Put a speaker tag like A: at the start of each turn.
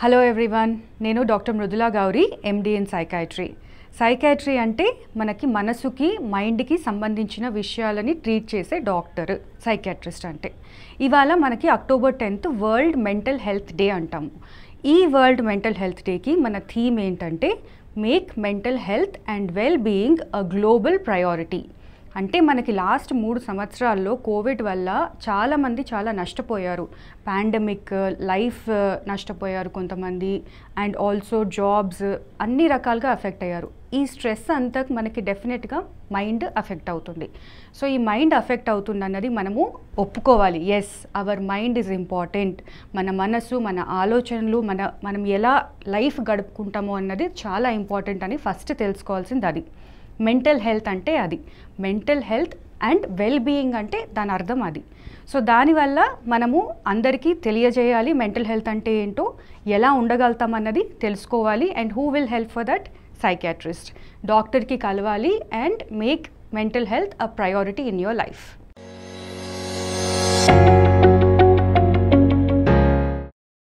A: hello everyone నేను doctor Mridula Gauri MD in psychiatry psychiatry అంటే మనకి మనసుకి మైండ్కి సంబంధించిన విషయాలని ట్రీట్ చేసే డాక్టర్ సైకాట్రిస్ట్ అంటే ఇవాళ మనకి October tenth world mental health day అంటాము ఈ వరల్డ్ మెంటల్ హెల్త్ డేకి మన థీమ్ ఏంటంటే make mental health and well being a global priority అంటే మనకి లాస్ట్ మూడు సంవత్సరాల్లో కోవిడ్ వల్ల చాలామంది చాలా నష్టపోయారు పాండమిక్ లైఫ్ నష్టపోయారు కొంతమంది అండ్ ఆల్సో జాబ్స్ అన్ని రకాలుగా అఫెక్ట్ అయ్యారు ఈ స్ట్రెస్ అంతా మనకి డెఫినెట్గా మైండ్ అఫెక్ట్ అవుతుంది సో ఈ మైండ్ అఫెక్ట్ అవుతుంది అన్నది మనము ఒప్పుకోవాలి as our mind is important మన మనసు మన ఆలోచనలు మన మనం ఎలా లైఫ్ గడుపుకుంటామో అన్నది చాలా ఇంపార్టెంట్ అని ఫస్ట్ తెలుసుకోవాల్సింది అది మెంటల్ హెల్త్ అంటే అది mental health and well being అంటే దాని అర్థం అది సో దానివల్ల మనము అందరికీ తెలియజేయాలి మెంటల్ హెల్త్ అంటే ఏంటో ఎలా ఉండగలుగుతాం అన్నది తెలుసుకోవాలి and who will help for that psychiatrist డాక్టర్కి కలవాలి and make mental health a priority in your life